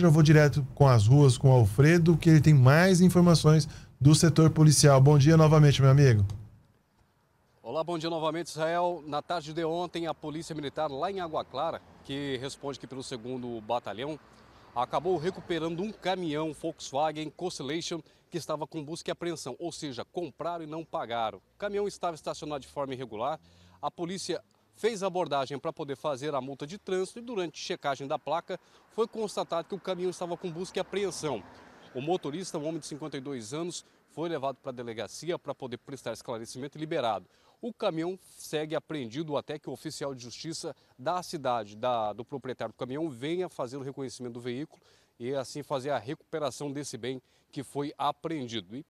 já vou direto com as ruas com o Alfredo, que ele tem mais informações do setor policial. Bom dia novamente, meu amigo. Olá, bom dia novamente, Israel. Na tarde de ontem, a Polícia Militar lá em Água Clara, que responde aqui pelo segundo Batalhão, acabou recuperando um caminhão Volkswagen Constellation que estava com busca e apreensão, ou seja, compraram e não pagaram. O caminhão estava estacionado de forma irregular. A polícia fez abordagem para poder fazer a multa de trânsito e durante checagem da placa foi constatado que o caminhão estava com busca e apreensão. O motorista, um homem de 52 anos, foi levado para a delegacia para poder prestar esclarecimento e liberado. O caminhão segue apreendido até que o oficial de justiça da cidade, da, do proprietário do caminhão, venha fazer o reconhecimento do veículo e assim fazer a recuperação desse bem que foi apreendido.